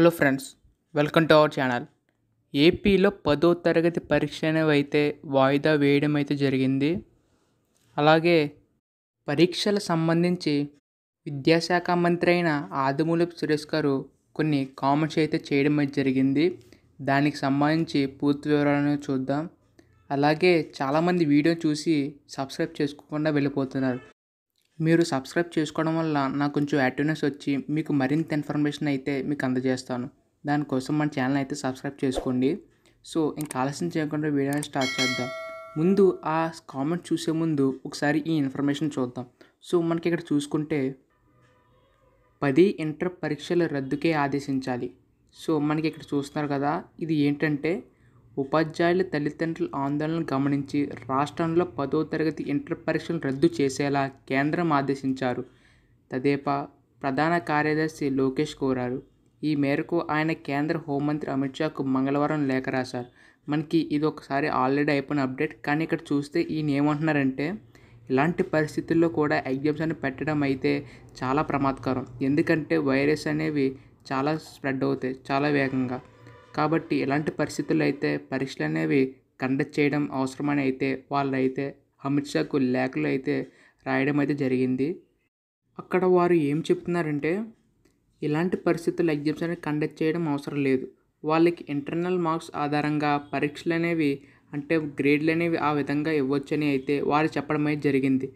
hello friends welcome to our channel ఏపీలో పదో తరగతి పరీక్ష అయితే వాయిదా వేయడం అయితే జరిగింది అలాగే పరీక్షల సంబంధించి విద్యాశాఖ మంత్రి అయిన ఆదిమూలపు సురేష్ గారు కొన్ని కామెంట్స్ అయితే చేయడం అయితే జరిగింది దానికి సంబంధించి పూర్తి వివరాలను చూద్దాం అలాగే చాలామంది వీడియో చూసి సబ్స్క్రైబ్ చేసుకోకుండా వెళ్ళిపోతున్నారు మీరు సబ్స్క్రైబ్ చేసుకోవడం వల్ల నాకు కొంచెం యాక్టివ్నెస్ వచ్చి మీకు మరింత ఇన్ఫర్మేషన్ అయితే మీకు అందజేస్తాను దానికోసం మన ఛానల్ అయితే సబ్స్క్రైబ్ చేసుకోండి సో ఇంక ఆలస్యం చేయకుండా వీడియోని స్టార్ట్ చేద్దాం ముందు ఆ కామెంట్ చూసే ముందు ఒకసారి ఈ ఇన్ఫర్మేషన్ చూద్దాం సో మనకి ఇక్కడ చూసుకుంటే పది ఇంటర్ పరీక్షలు రద్దుకే ఆదేశించాలి సో మనకి ఇక్కడ చూస్తున్నారు కదా ఇది ఏంటంటే ఉపాధ్యాయుల తల్లిదండ్రుల ఆందోళనను గమనించి రాష్ట్రంలో పదో తరగతి ఇంటర్ పరీక్షలను రద్దు చేసేలా కేంద్రం ఆదేశించారు తదేపా ప్రధాన కార్యదర్శి లోకేష్ కోరారు ఈ మేరకు ఆయన కేంద్ర హోంమంత్రి అమిత్ షాకు మంగళవారం లేఖ రాశారు మనకి ఇది ఒకసారి ఆల్రెడీ అయిపోయిన అప్డేట్ కానీ ఇక్కడ చూస్తే ఈయన ఏమంటున్నారంటే ఇలాంటి పరిస్థితుల్లో కూడా ఎగ్జామ్స్ అని పెట్టడం అయితే చాలా ప్రమాదకరం ఎందుకంటే వైరస్ అనేవి చాలా స్ప్రెడ్ అవుతాయి చాలా వేగంగా కాబట్టి ఎలాంటి పరిస్థితుల్లో అయితే పరీక్షలు అనేవి కండక్ట్ చేయడం అవసరమని అయితే వాళ్ళైతే అమిత్ షాకు లేఖలు అయితే రాయడం అయితే జరిగింది అక్కడ వారు ఏం చెప్తున్నారంటే ఇలాంటి పరిస్థితుల్లో ఎగ్జామ్స్ అనేవి కండక్ట్ చేయడం అవసరం లేదు వాళ్ళకి ఇంటర్నల్ మార్క్స్ ఆధారంగా పరీక్షలు అనేవి అంటే గ్రేడ్లు అనేవి ఆ విధంగా ఇవ్వచ్చని అయితే వారు చెప్పడం అయితే జరిగింది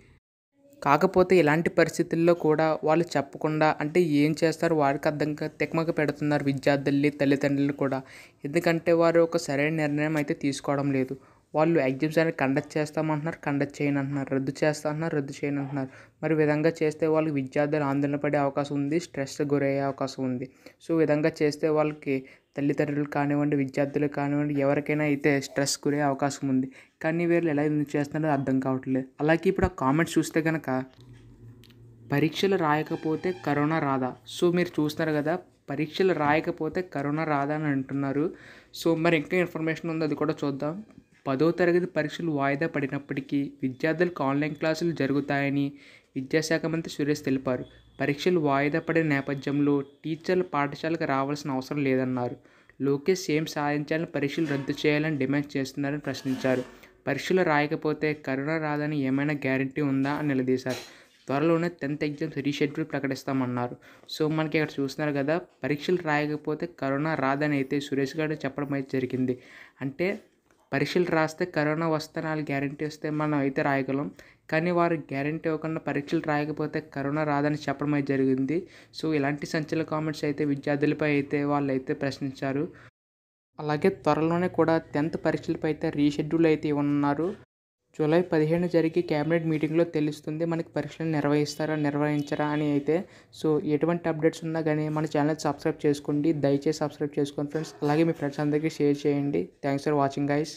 కాకపోతే ఇలాంటి పరిస్థితుల్లో కూడా వాళ్ళు చెప్పకుండా అంటే ఏం చేస్తారు వారికి అర్థం తిక్మక పెడుతున్నారు విద్యార్థుల్ని తల్లిదండ్రులు కూడా ఎందుకంటే వారు ఒక సరైన నిర్ణయం అయితే తీసుకోవడం లేదు వాళ్ళు ఎగ్జామ్స్ అనేది కండక్ట్ చేస్తామంటున్నారు కండక్ట్ చేయను అంటున్నారు రద్దు చేస్తా అంటున్నారు రద్దు చేయను అంటున్నారు మరి విధంగా చేస్తే వాళ్ళకి విద్యార్థులు ఆందోళన పడే అవకాశం ఉంది స్ట్రెస్ గురయ్యే అవకాశం ఉంది సో విధంగా చేస్తే వాళ్ళకి తల్లిదండ్రులు కానివ్వండి విద్యార్థులు కానివ్వండి ఎవరికైనా అయితే స్ట్రెస్ గురయ్యే అవకాశం ఉంది కానీ వీళ్ళు ఎలా ఎందుకు చేస్తున్నారో అర్థం కావట్లేదు అలాగే ఇప్పుడు ఆ కామెంట్స్ చూస్తే కనుక పరీక్షలు రాయకపోతే కరోనా రాదా సో మీరు చూస్తున్నారు కదా పరీక్షలు రాయకపోతే కరోనా రాదా అని అంటున్నారు సో మరి ఇంకా ఇన్ఫర్మేషన్ ఉందో అది కూడా చూద్దాం పదో తరగతి పరీక్షలు వాయిదా పడినప్పటికీ విద్యార్థులకు ఆన్లైన్ క్లాసులు జరుగుతాయని విద్యాశాఖ మంత్రి సురేష్ తెలిపారు పరీక్షలు వాయిదా పడిన నేపథ్యంలో టీచర్లు పాఠశాలకు రావాల్సిన అవసరం లేదన్నారు లోకేష్ ఏం సాధించాలని పరీక్షలు రద్దు చేయాలని డిమాండ్ చేస్తున్నారని ప్రశ్నించారు పరీక్షలు రాయకపోతే కరోనా రాదని ఏమైనా గ్యారంటీ ఉందా అని నిలదీశారు త్వరలోనే టెన్త్ ఎగ్జామ్స్ రీషెడ్యూల్ ప్రకటిస్తామన్నారు సో మనకి ఇక్కడ చూస్తున్నారు కదా పరీక్షలు రాయకపోతే కరోనా రాదని అయితే సురేష్ గారు చెప్పడం అయితే జరిగింది అంటే పరీక్షలు రాస్తే కరోనా వస్తానాలు గ్యారంటీ వస్తే మనం అయితే రాయగలం కానీ వారు గ్యారంటీ ఇవ్వకుండా పరీక్షలు రాయకపోతే కరోనా రాదని చెప్పడం అయితే జరిగింది సో ఇలాంటి సంచలన కామెంట్స్ అయితే విద్యార్థులపై అయితే వాళ్ళు అయితే ప్రశ్నించారు అలాగే త్వరలోనే కూడా టెన్త్ పరీక్షలపై అయితే రీషెడ్యూల్ అయితే ఇవ్వనున్నారు జూలై పదిహేను జరిగే క్యాబినెట్ మీటింగ్లో తెలుస్తుంది మనకి పరీక్షలు నిర్వహిస్తారా నిర్వహించరా అని అయితే సో ఎటువంటి అప్డేట్స్ ఉన్నా కానీ మన ఛానల్ సబ్స్క్రైబ్ చేసుకోండి దయచేసి సబ్స్క్రైబ్ చేసుకోండి ఫ్రెండ్స్ అలాగే మీ ఫ్రెండ్స్ అందరికీ షేర్ చేయండి థ్యాంక్స్ ఫర్ వాచింగ్ గైస్